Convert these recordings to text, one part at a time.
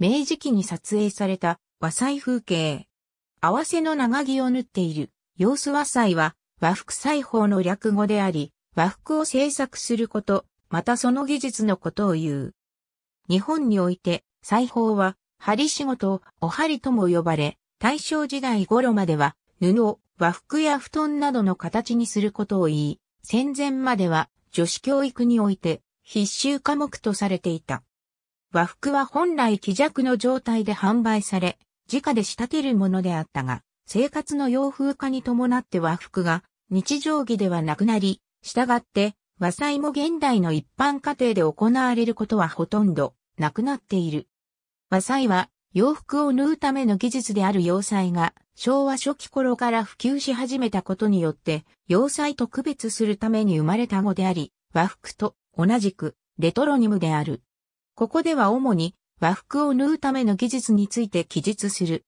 明治期に撮影された和裁風景。合わせの長着を縫っている様子和裁は和服裁縫の略語であり、和服を制作すること、またその技術のことを言う。日本において裁縫は針仕事お針とも呼ばれ、大正時代頃までは布を和服や布団などの形にすることを言い、戦前までは女子教育において必修科目とされていた。和服は本来気弱の状態で販売され、自家で仕立てるものであったが、生活の洋風化に伴って和服が日常着ではなくなり、従って和裁も現代の一般家庭で行われることはほとんどなくなっている。和裁は洋服を縫うための技術である洋裁が昭和初期頃から普及し始めたことによって洋裁と区別するために生まれた語であり、和服と同じくレトロニムである。ここでは主に和服を縫うための技術について記述する。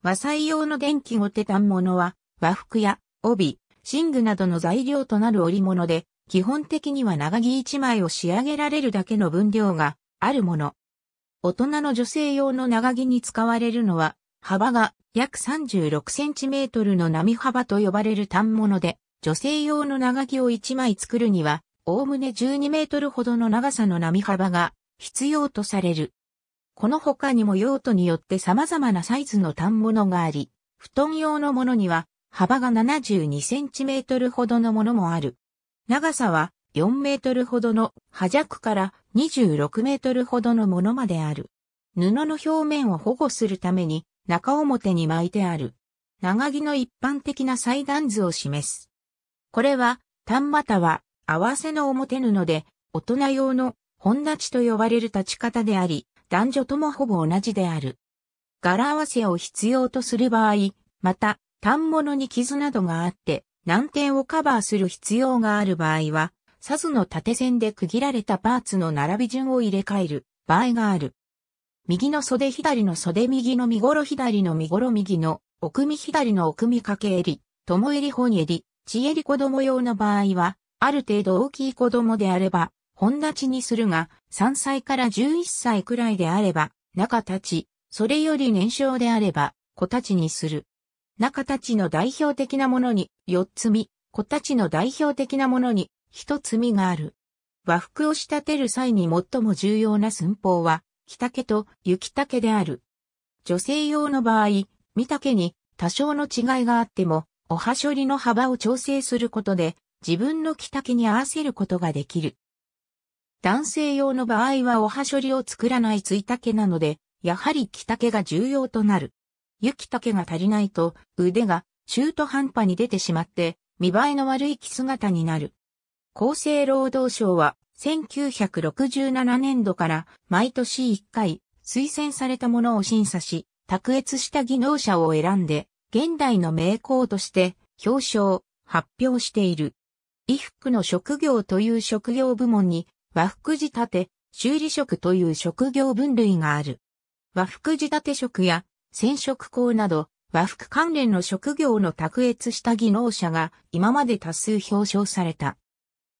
和裁用の電気ごて単物は和服や帯、寝具などの材料となる織物で、基本的には長着一枚を仕上げられるだけの分量があるもの。大人の女性用の長着に使われるのは、幅が約36センチメートルの波幅と呼ばれる単物で、女性用の長着を1枚作るには、おおむね12メートルほどの長さの波幅が必要とされる。この他にも用途によって様々なサイズの単物があり、布団用のものには幅が72センチメートルほどのものもある。長さは4メートルほどの端尺から26メートルほどのものまである。布の表面を保護するために中表に巻いてある。長着の一般的な裁断図を示す。これは、単または合わせの表布で大人用の本立ちと呼ばれる立ち方であり、男女ともほぼ同じである。柄合わせを必要とする場合、また、反物に傷などがあって、難点をカバーする必要がある場合は、サズの縦線で区切られたパーツの並び順を入れ替える場合がある。右の袖左の袖右の身頃左の身頃右の奥身左の奥身掛け襟、友襟本襟、地襟子供用の場合は、ある程度大きい子供であれば、本立ちにするが、3歳から11歳くらいであれば、中立ち、それより年少であれば、子立ちにする。中立ちの代表的なものに、4つみ、子立ちの代表的なものに、1つみがある。和服を仕立てる際に最も重要な寸法は、着丈と雪丈である。女性用の場合、見丈に多少の違いがあっても、おはしょりの幅を調整することで、自分の着丈に合わせることができる。男性用の場合はおはしょりを作らないついたけなので、やはり着丈が重要となる。雪丈が足りないと腕が中途半端に出てしまって見栄えの悪い着姿になる。厚生労働省は1967年度から毎年1回推薦されたものを審査し、卓越した技能者を選んで現代の名工として表彰、発表している。衣服の職業という職業部門に和服仕立て、修理職という職業分類がある。和服仕立て職や染色工など和服関連の職業の卓越した技能者が今まで多数表彰された。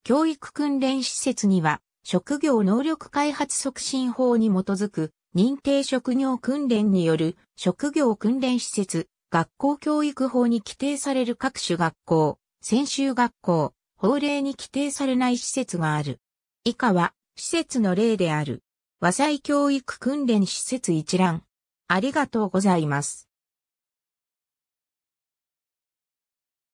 教育訓練施設には職業能力開発促進法に基づく認定職業訓練による職業訓練施設、学校教育法に規定される各種学校、専修学校、法令に規定されない施設がある。以下は、施設の例である。和裁教育訓練施設一覧。ありがとうございます。